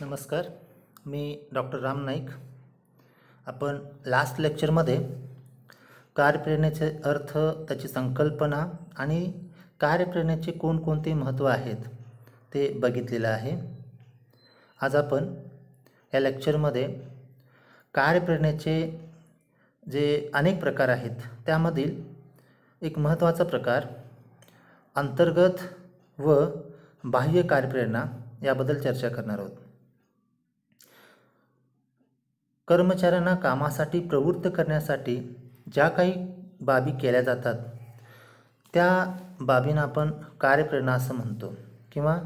नमस्कार मी डॉक्टर राम नाईक आपण लास्ट लेक्चरमध्ये कार्यप्रेरणेचे अर्थ त्याची संकल्पना आणि कार्यप्रेरणेचे कोणकोणते महत्त्व आहेत ते बघितलेलं आहे आज आपण या लेक्चरमध्ये कार्यप्रेरणेचे जे अनेक प्रकार आहेत त्यामधील एक महत्त्वाचा प्रकार अंतर्गत व बाह्य कार्यप्रेरणा याबद्दल चर्चा करणार आहोत कर्मचाऱ्यांना कामासाठी प्रवृत्त करण्यासाठी ज्या काही बाबी केल्या जातात त्या बाबींना आपण कार्यप्रेरणा असं म्हणतो किंवा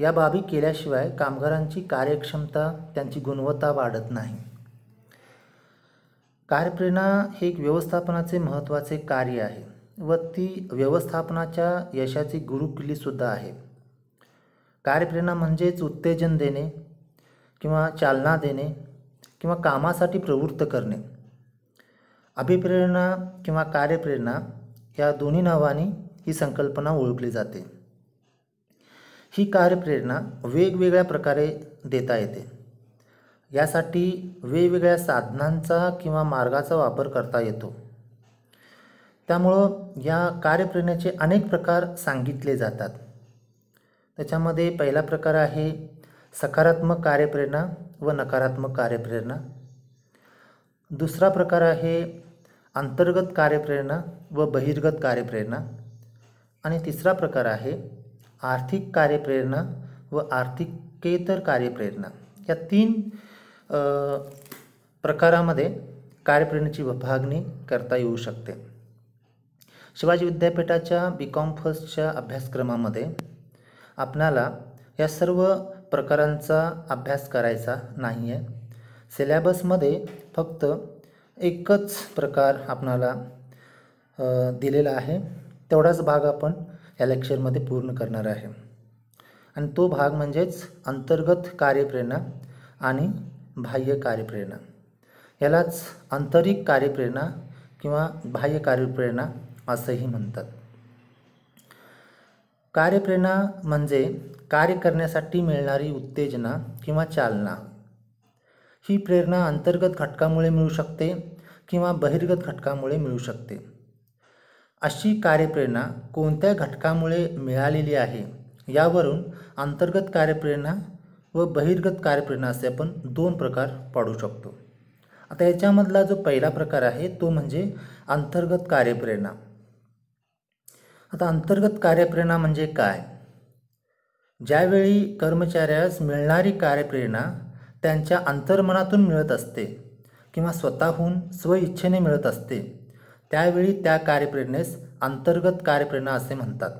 या बाबी केल्याशिवाय कामगारांची कार्यक्षमता त्यांची गुणवत्ता वाढत नाही कार्यप्रेरणा हे एक व्यवस्थापनाचे महत्त्वाचे कार्य आहे व ती व्यवस्थापनाच्या यशाची गुरुकिल्लीसुद्धा आहे कार्यप्रेरणा म्हणजेच उत्तेजन देणे किंवा चालना देणे किंवा कामासाठी प्रवृत्त करणे अभिप्रेरणा किंवा कार्यप्रेरणा या दोन्ही नावाने ही संकल्पना ओळखली जाते ही कार्यप्रेरणा वेगवेगळ्या प्रकारे देता येते यासाठी वेगवेगळ्या साधनांचा किंवा मार्गाचा वापर करता येतो त्यामुळं या कार्यप्रेरणेचे अनेक प्रकार सांगितले जातात त्याच्यामध्ये पहिला प्रकार आहे सकारात्मक कार्यप्रेरणा व नकारात्मक कार्यप्रेरणा दुसरा प्रकार आहे अंतर्गत कार्यप्रेरणा व बहिर्गत कार्यप्रेरणा आणि तिसरा प्रकार आहे आर्थिक कार्यप्रेरणा व आर्थिकेतर कार्यप्रेरणा या तीन प्रकारामध्ये कार्यप्रेरणेची विभागणी करता येऊ शकते शिवाजी विद्यापीठाच्या बी कॉम फर्स्टच्या अभ्यासक्रमामध्ये आपणाला या सर्व प्रकारांचा अभ्यास करायचा नाही आहे सिलॅबसमध्ये फक्त एकच प्रकार आपणाला दिलेला आहे तेवढाच भाग आपण या लेक्चरमध्ये पूर्ण करणार आहे आणि तो भाग म्हणजेच अंतर्गत कार्यप्रेरणा आणि बाह्य कार्यप्रेरणा यालाच आंतरिक कार्यप्रेरणा किंवा बाह्य कार्यप्रेरणा असंही म्हणतात कार्यप्रेरणा म्हणजे कार्य करण्यासाठी मिळणारी उत्तेजना किंवा चालना ही प्रेरणा अंतर्गत घटकामुळे मिळू शकते किंवा बहिर्गत घटकामुळे मिळू शकते अशी कार्यप्रेरणा कोणत्या घटकामुळे मिळालेली आहे यावरून अंतर्गत कार्यप्रेरणा व बहिर्गत कार्यप्रेरणा असे आपण दोन प्रकार पाडू शकतो आता याच्यामधला जो पहिला प्रकार आहे तो म्हणजे अंतर्गत कार्यप्रेरणा आता अंतर्गत कार्यप्रेरणा म्हणजे काय ज्यावेळी कर्मचाऱ्यास मिळणारी कार्यप्रेरणा त्यांच्या अंतर्मनातून मिळत असते किंवा स्वतःहून स्वइच्छेने मिळत असते त्यावेळी त्या कार्यप्रेरणेस अंतर्गत कार्यप्रेरणा असे म्हणतात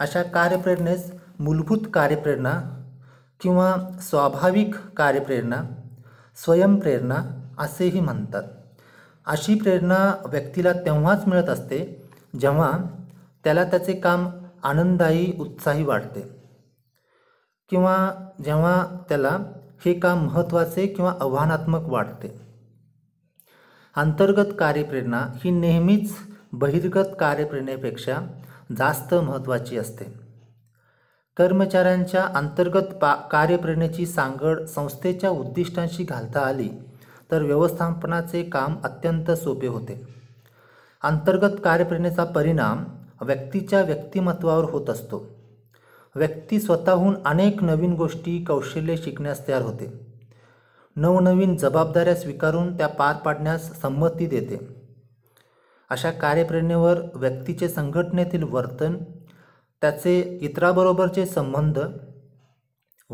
अशा कार्यप्रेरणेस मूलभूत कार्यप्रेरणा किंवा स्वाभाविक कार्यप्रेरणा स्वयंप्रेरणा असेही म्हणतात अशी प्रेरणा व्यक्तीला तेव्हाच मिळत असते जेव्हा त्याला त्याचे काम आनंददायी उत्साही वाटते किंवा जेव्हा त्याला हे काम महत्त्वाचे किंवा आव्हानात्मक वाटते अंतर्गत कार्यप्रेरणा ही नेहमीच बहिर्गत कार्यप्रेरणेपेक्षा जास्त महत्त्वाची असते कर्मचाऱ्यांच्या अंतर्गत पा कार्यप्रेरणेची सांगड संस्थेच्या उद्दिष्टांशी घालता आली तर व्यवस्थापनाचे काम अत्यंत सोपे होते अंतर्गत कार्यप्रेरणेचा परिणाम व्यक्तीच्या व्यक्तिमत्वावर होत असतो व्यक्ती स्वतःहून अनेक नवीन गोष्टी कौशल्ये शिकण्यास तयार होते नवनवीन जबाबदाऱ्या स्वीकारून त्या पार पाडण्यास संमती देते अशा कार्यप्रेरणेवर व्यक्तीचे संघटनेतील वर्तन त्याचे इतराबरोबरचे संबंध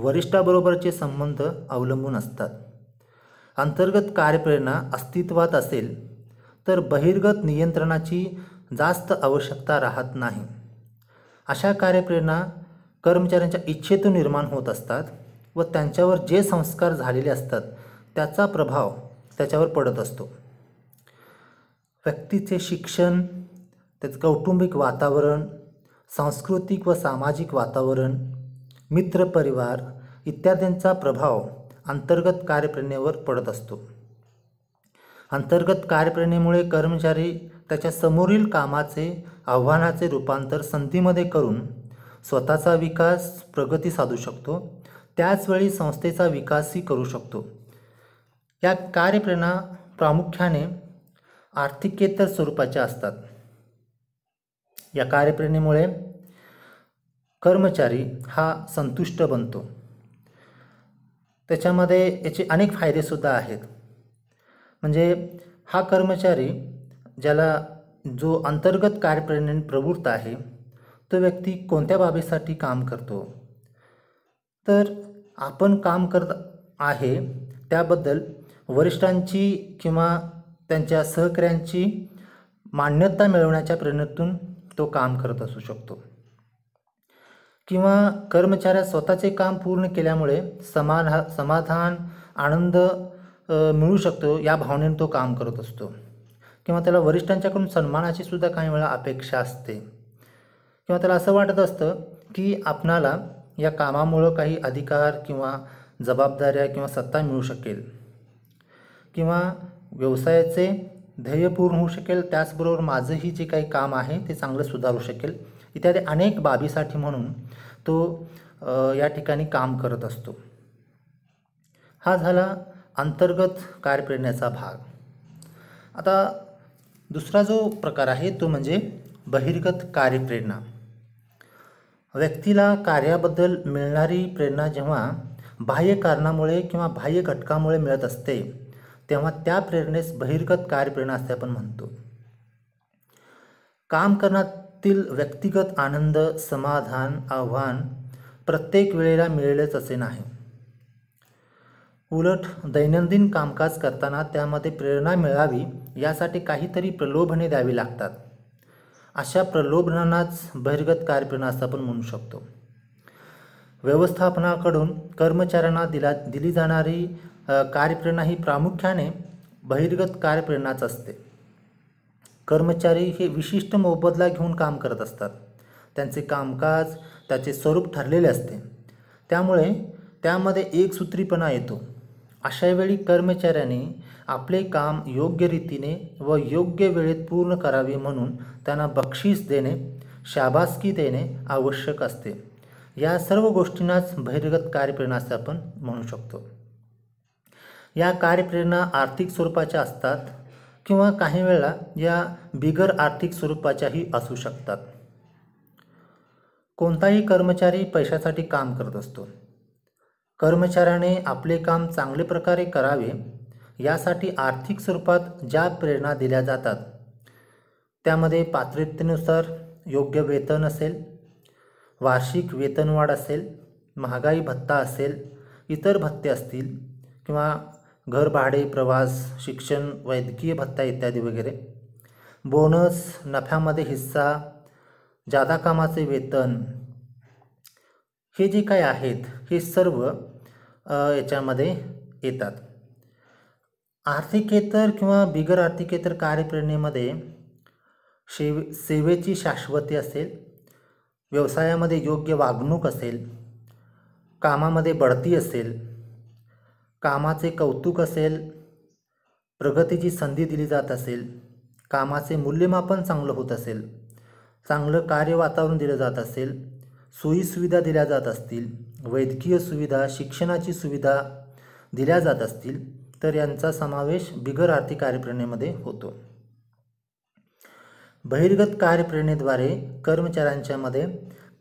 वरिष्ठाबरोबरचे संबंध अवलंबून असतात अंतर्गत कार्यप्रेरणा अस्तित्वात असेल तर बहिर्गत नियंत्रणाची जास्त आवश्यकता राहत नाही अशा कार्यप्रेरणा कर्मचाऱ्यांच्या इच्छेतून निर्माण होत असतात व त्यांच्यावर जे संस्कार झालेले असतात त्याचा प्रभाव त्याच्यावर पडत असतो व्यक्तीचे शिक्षण त्याचं कौटुंबिक वातावरण सांस्कृतिक व सामाजिक वातावरण मित्रपरिवार इत्यादींचा प्रभाव अंतर्गत कार्यप्रेरणेवर पडत असतो अंतर्गत कार्यप्रेरणेमुळे कर्मचारी त्याच्या समोरील कामाचे आव्हानाचे रूपांतर संधीमध्ये करून स्वतःचा विकास प्रगती साधू शकतो त्याचवेळी संस्थेचा विकासही करू शकतो या कार्यप्रेरणा प्रामुख्याने आर्थिकेतर स्वरूपाच्या असतात या कार्यप्रेरणेमुळे कर्मचारी हा संतुष्ट बनतो त्याच्यामध्ये याचे अनेक फायदेसुद्धा आहेत म्हणजे हा कर्मचारी ज्याला जो अंतर्गत कार्यप्रेरणे प्रवृत्त आहे तो व्यक्ती कोणत्या बाबीसाठी काम करतो तर आपण काम करत आहे त्याबद्दल वरिष्ठांची किंवा त्यांच्या सहकाऱ्यांची मान्यता मिळवण्याच्या प्रेरणेतून तो काम करत असू शकतो किंवा कर्मचाऱ्या स्वतःचे काम पूर्ण केल्यामुळे समाधा समाधान आनंद मिळू शकतो या भावनेने तो काम करत असतो किंवा त्याला वरिष्ठांच्याकडून सन्मानाची सुद्धा काही वेळा अपेक्षा असते किंवा त्याला असं वाटत असतं की आपणाला या कामामुळं काही अधिकार किंवा जबाबदाऱ्या किंवा सत्ता मिळू शकेल किंवा व्यवसायाचे ध्येय पूर्ण होऊ शकेल त्याचबरोबर माझंही जे काही काम आहे ते चांगलं सुधारू शकेल इत्यादी अनेक बाबीसाठी म्हणून तो या ठिकाणी काम करत असतो हा झाला अंतर्गत कार्यप्रेरणेचा भाग आता दुसरा जो प्रकार आहे तो म्हणजे बहिर्गत कार्यप्रेरणा व्यक्तीला कार्याबद्दल मिळणारी प्रेरणा जेव्हा बाह्य कारणामुळे किंवा बाह्य घटकामुळे मिळत असते तेव्हा त्या प्रेरणेस बहिर्गत कार्यप्रेरणा असते आपण म्हणतो काम करण्यातील व्यक्तिगत आनंद समाधान आव्हान प्रत्येक वेळेला मिळेलच असे नाही उलट दैनंदिन कामकाज करताना त्यामध्ये प्रेरणा मिळावी यासाठी काहीतरी प्रलोभने द्यावी लागतात अशा प्रलोभनांनाच बहिर्गत आपण म्हणू शकतो व्यवस्थापनाकडून कर्मचाऱ्यांना दिला दिली जाणारी कार्यप्रेरणा ही प्रामुख्याने बहिर्गत कार्यप्रेरणाच असते कर्मचारी हे विशिष्ट मोबदला घेऊन काम करत असतात त्यांचे कामकाज त्याचे स्वरूप ठरलेले असते त्यामुळे त्यामध्ये एकसूत्रीपणा येतो अशावेळी कर्मचाऱ्याने आपले काम योग्य रीतीने व योग्य वेळेत पूर्ण करावे म्हणून त्यांना बक्षीस देणे शाबासकी देणे आवश्यक असते या सर्व गोष्टींनाच बहिर्गत कार्यप्रेरणा असे आपण म्हणू शकतो या कार्यप्रेरणा आर्थिक स्वरूपाच्या असतात किंवा काही वेळा या बिगर आर्थिक स्वरूपाच्याही असू शकतात कोणताही कर्मचारी पैशासाठी काम करत असतो कर्मचाऱ्याने आपले काम चांगले प्रकारे करावे यासाठी आर्थिक स्वरूपात ज्या प्रेरणा दिल्या जातात त्यामध्ये पात्रतेनुसार योग्य वेतन असेल वार्षिक वेतनवाढ असेल महागाई भत्ता असेल इतर भत्ते असतील किंवा घर भाडे प्रवास शिक्षण वैद्यकीय भत्ता इत्यादी वगैरे बोनस नफ्यामध्ये हिस्सा जादा कामाचे वेतन हे जे काय आहेत हे सर्व याच्यामध्ये येतात आर्थिकेतर किंवा बिगर आर्थिकेतर कार्यप्रेरणेमध्ये शेव सेवेची शाश्वती असेल व्यवसायामध्ये योग्य वागणूक असेल कामामध्ये बढती असेल कामाचे कौतुक असेल प्रगतीची संधी दिली जात असेल कामाचे मूल्यमापन चांगलं होत असेल चांगलं कार्य वातावरण दिलं जात असेल सोयीसुविधा दिल्या जात असतील वैद्यकीय सुविधा शिक्षणाची सुविधा दिल्या जात असतील तर यांचा समावेश बिगर आर्थिक कार्यप्रेरणेमध्ये होतो बहिर्गत कार्यप्रेरणेद्वारे कर्मचाऱ्यांच्यामध्ये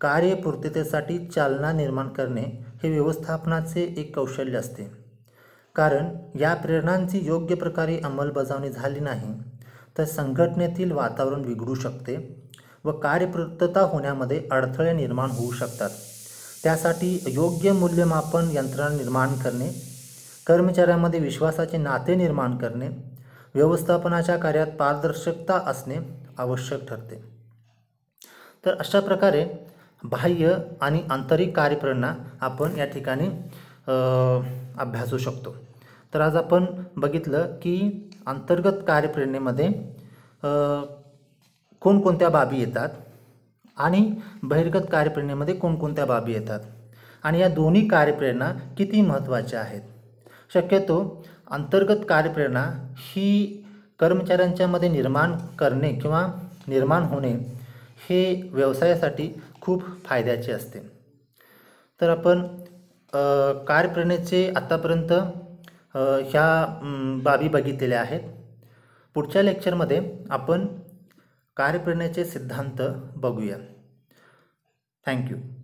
कार्यपूर्ततेसाठी चालना निर्माण करणे हे व्यवस्थापनाचे एक कौशल्य असते कारण या प्रेरणांची योग्य प्रकारे अंमलबजावणी झाली नाही तर संघटनेतील वातावरण बिघडू शकते व कार्यपूर्तता होण्यामध्ये अडथळे निर्माण होऊ शकतात त्यासाठी योग्य मूल्यमापन यंत्रणा निर्माण करणे कर्मचाऱ्यांमध्ये विश्वासाचे नाते निर्माण करणे व्यवस्थापनाच्या कार्यात पारदर्शकता असणे आवश्यक ठरते तर अशा प्रकारे बाह्य आणि आंतरिक कार्यप्रेरणा आपण या ठिकाणी अभ्यासू शकतो तर आज आपण बघितलं की अंतर्गत कार्यप्रेरणेमध्ये कोणकोणत्या बाबी येतात आणि बहिर्गत कार्यप्रेरणेमध्ये कोणकोणत्या बाबी येतात आणि या दोन्ही कार्यप्रेरणा किती महत्त्वाच्या आहेत शक्यतो अंतर्गत कार्यप्रेरणा ही कर्मचाऱ्यांच्यामध्ये निर्माण करणे किंवा निर्माण होणे हे व्यवसायासाठी खूप फायद्याचे असते तर आपण कार्यप्रेरणेचे आत्तापर्यंत ह्या बाबी बघितलेल्या आहेत पुढच्या लेक्चरमध्ये आपण कार्यप्रेरणेचे सिद्धांत बघूया थँक्यू